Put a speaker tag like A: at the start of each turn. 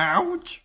A: Ouch!